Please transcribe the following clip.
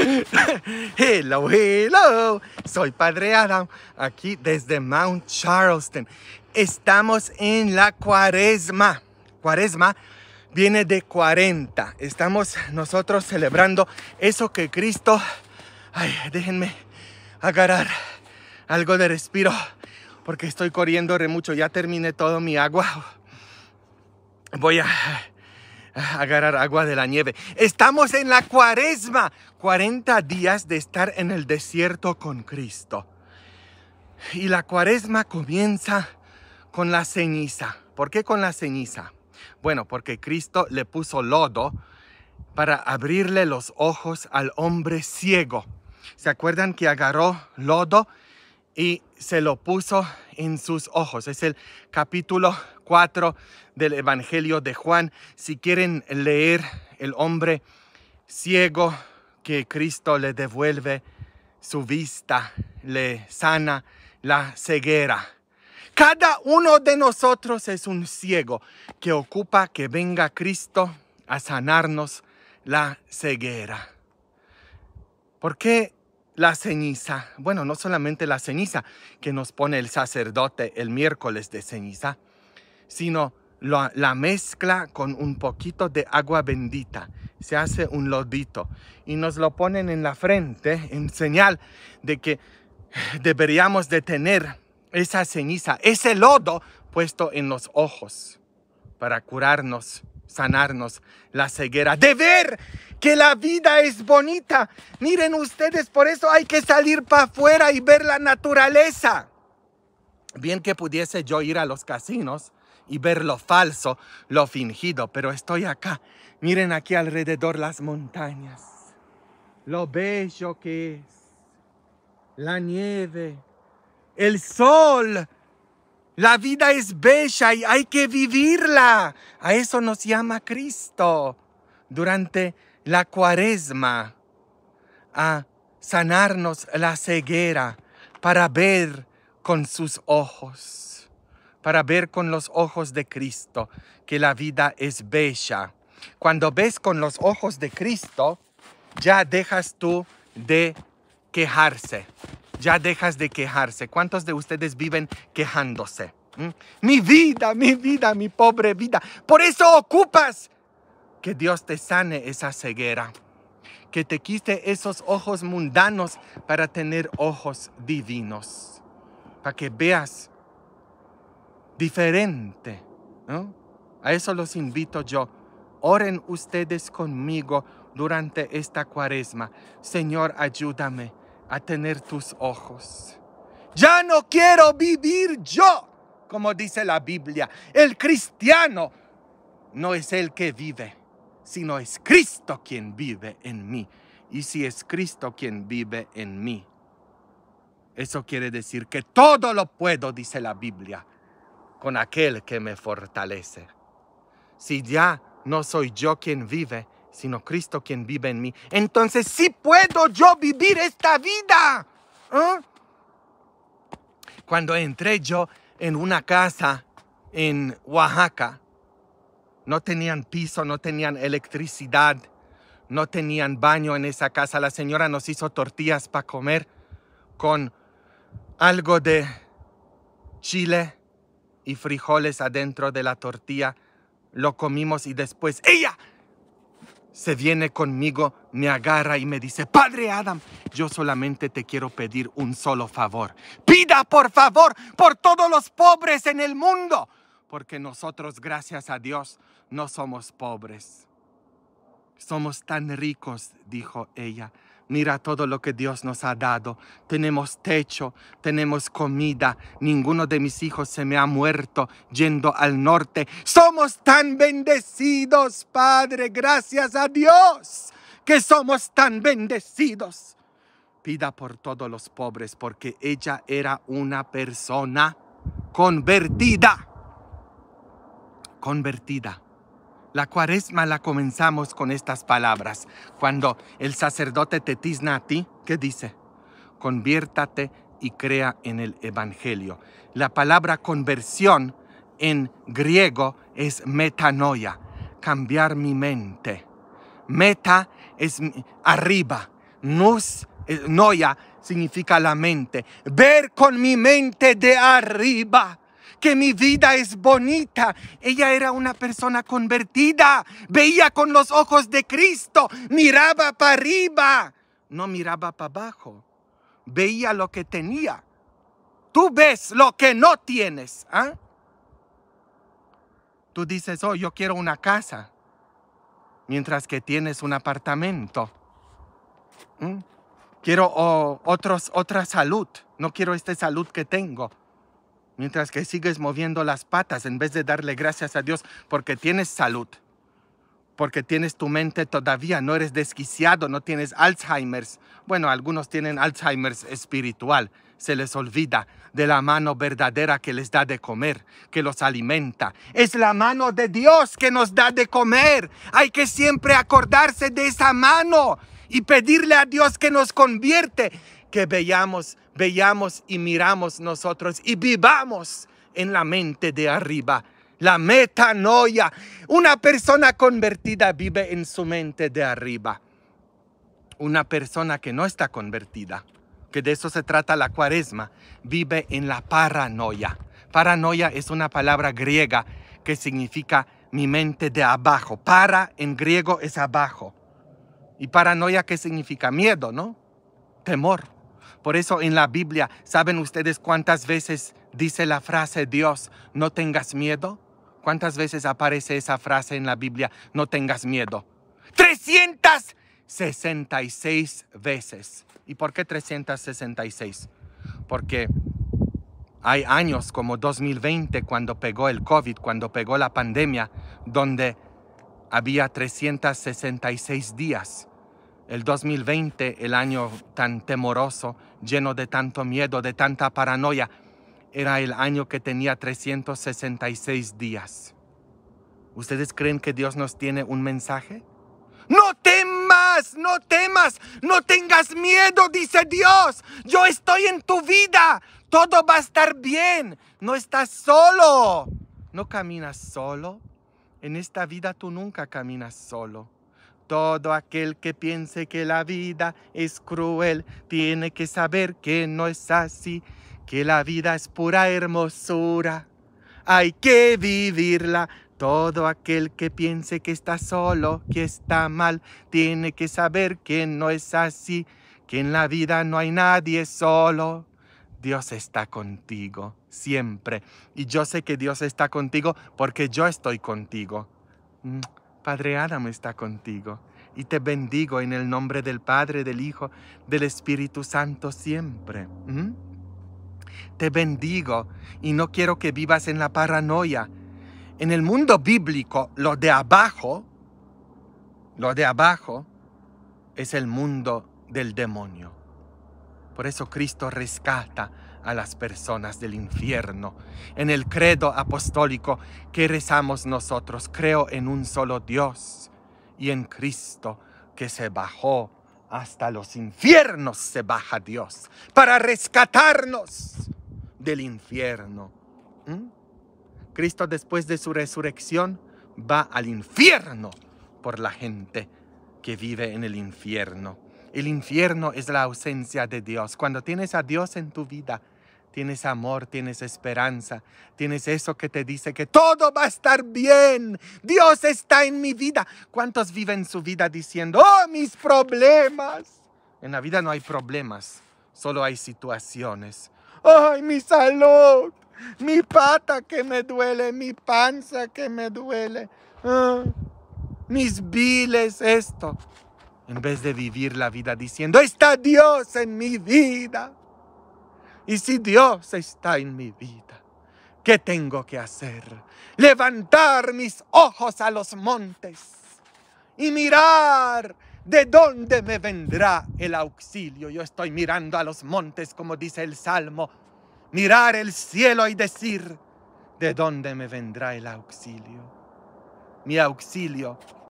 Hello, hello. Soy Padre Adam, aquí desde Mount Charleston. Estamos en la cuaresma. Cuaresma viene de 40. Estamos nosotros celebrando eso que Cristo... Ay, déjenme agarrar algo de respiro porque estoy corriendo re mucho. Ya terminé todo mi agua. Voy a agarrar agua de la nieve. Estamos en la cuaresma, 40 días de estar en el desierto con Cristo. Y la cuaresma comienza con la ceniza. ¿Por qué con la ceniza? Bueno, porque Cristo le puso lodo para abrirle los ojos al hombre ciego. ¿Se acuerdan que agarró lodo y se lo puso en sus ojos. Es el capítulo 4 del Evangelio de Juan. Si quieren leer el hombre ciego que Cristo le devuelve su vista, le sana la ceguera. Cada uno de nosotros es un ciego que ocupa que venga Cristo a sanarnos la ceguera. ¿Por qué la ceniza, bueno, no solamente la ceniza que nos pone el sacerdote el miércoles de ceniza, sino la, mezcla con un poquito de agua bendita. Se hace un lodito y nos lo ponen en la frente en señal de que deberíamos de tener esa ceniza, ese lodo puesto en los ojos para curarnos sanarnos la ceguera, de ver que la vida es bonita. Miren ustedes, por eso hay que salir para afuera y ver la naturaleza. Bien que pudiese yo ir a los casinos y ver lo falso, lo fingido, pero estoy acá. Miren aquí alrededor las montañas, lo bello que es, la nieve, el sol la vida es bella y hay que vivirla. A eso nos llama Cristo durante la cuaresma, a sanarnos la ceguera para ver con sus ojos, para ver con los ojos de Cristo que la vida es bella. Cuando ves con los ojos de Cristo, ya dejas tú de quejarse ya dejas de quejarse. ¿Cuántos de ustedes viven quejándose? ¿Mm? Mi vida, mi vida, mi pobre vida. Por eso ocupas que Dios te sane esa ceguera, que te quite esos ojos mundanos para tener ojos divinos, para que veas diferente. A eso los invito yo. Oren ustedes conmigo durante esta cuaresma. Señor, ayúdame a tener tus ojos. Ya no quiero vivir yo, como dice la Biblia. El cristiano no es el que vive, sino es Cristo quien vive en mí. Y si es Cristo quien vive en mí, eso quiere decir que todo lo puedo, dice la Biblia, con aquel que me fortalece. Si ya no soy yo quien vive, sino Cristo quien vive en mí. Entonces sí puedo yo vivir esta vida. ¿Ah? Cuando entré yo en una casa en Oaxaca, no tenían piso, no tenían electricidad, no tenían baño en esa casa. La señora nos hizo tortillas para comer con algo de chile y frijoles adentro de la tortilla. Lo comimos y después ella se viene conmigo, me agarra y me dice, Padre Adam, yo solamente te quiero pedir un solo favor. Pida por favor por todos los pobres en el mundo, porque nosotros, gracias a Dios, no somos pobres. Somos tan ricos, dijo ella, Mira todo lo que Dios nos ha dado. Tenemos techo, tenemos comida. Ninguno de mis hijos se me ha muerto yendo al norte. Somos tan bendecidos, Padre. Gracias a Dios que somos tan bendecidos. Pida por todos los pobres porque ella era una persona convertida. Convertida. La cuaresma la comenzamos con estas palabras, cuando el sacerdote te tizna a ti, ¿qué dice? Conviértate y crea en el Evangelio. La palabra conversión en griego es metanoia, cambiar mi mente. Meta es arriba, nos, eh, noia significa la mente, ver con mi mente de arriba que mi vida es bonita. Ella era una persona convertida, veía con los ojos de Cristo, miraba para arriba, no miraba para abajo, veía lo que tenía. Tú ves lo que no tienes. ¿ah? Tú dices, oh, yo quiero una casa, mientras que tienes un apartamento. ¿Mm? Quiero oh, otra salud, no quiero esta salud que tengo mientras que sigues moviendo las patas en vez de darle gracias a Dios porque tienes salud, porque tienes tu mente todavía, no eres desquiciado, no tienes Alzheimer's. Bueno, algunos tienen Alzheimer's espiritual, se les olvida de la mano verdadera que les da de comer, que los alimenta. Es la mano de Dios que nos da de comer. Hay que siempre acordarse de esa mano y pedirle a Dios que nos convierte que veamos, veamos y miramos nosotros y vivamos en la mente de arriba. La metanoia. Una persona convertida vive en su mente de arriba. Una persona que no está convertida, que de eso se trata la cuaresma, vive en la paranoia. Paranoia es una palabra griega que significa mi mente de abajo. Para en griego es abajo. Y paranoia, que significa? Miedo, ¿no? Temor. Por eso en la Biblia, ¿saben ustedes cuántas veces dice la frase Dios, no tengas miedo? ¿Cuántas veces aparece esa frase en la Biblia, no tengas miedo? 366 veces. ¿Y por qué 366? Porque hay años como 2020, cuando pegó el COVID, cuando pegó la pandemia, donde había 366 días el 2020, el año tan temoroso, lleno de tanto miedo, de tanta paranoia, era el año que tenía 366 días. ¿Ustedes creen que Dios nos tiene un mensaje? No temas, no temas, no tengas miedo, dice Dios. Yo estoy en tu vida. Todo va a estar bien. No estás solo. No caminas solo. En esta vida tú nunca caminas solo todo aquel que piense que la vida es cruel tiene que saber que no es así, que la vida es pura hermosura. Hay que vivirla. Todo aquel que piense que está solo, que está mal, tiene que saber que no es así, que en la vida no hay nadie solo. Dios está contigo siempre. Y yo sé que Dios está contigo porque yo estoy contigo. Mm. Padre Adam está contigo y te bendigo en el nombre del Padre, del Hijo, del Espíritu Santo siempre. ¿Mm? Te bendigo y no quiero que vivas en la paranoia. En el mundo bíblico, lo de abajo, lo de abajo es el mundo del demonio. Por eso Cristo rescata a las personas del infierno. En el credo apostólico que rezamos nosotros, creo en un solo Dios y en Cristo que se bajó hasta los infiernos, se baja Dios para rescatarnos del infierno. ¿Mm? Cristo después de su resurrección va al infierno por la gente que vive en el infierno. El infierno es la ausencia de Dios. Cuando tienes a Dios en tu vida, tienes amor, tienes esperanza, tienes eso que te dice que todo va a estar bien. Dios está en mi vida. ¿Cuántos viven su vida diciendo, oh, mis problemas? En la vida no hay problemas, solo hay situaciones. ¡Ay, mi salud! Mi pata que me duele, mi panza que me duele, ah, mis biles, esto. En vez de vivir la vida diciendo, está Dios en mi vida. Y si Dios está en mi vida, ¿qué tengo que hacer? Levantar mis ojos a los montes y mirar de dónde me vendrá el auxilio. Yo estoy mirando a los montes, como dice el Salmo, mirar el cielo y decir, ¿de dónde me vendrá el auxilio? Mi auxilio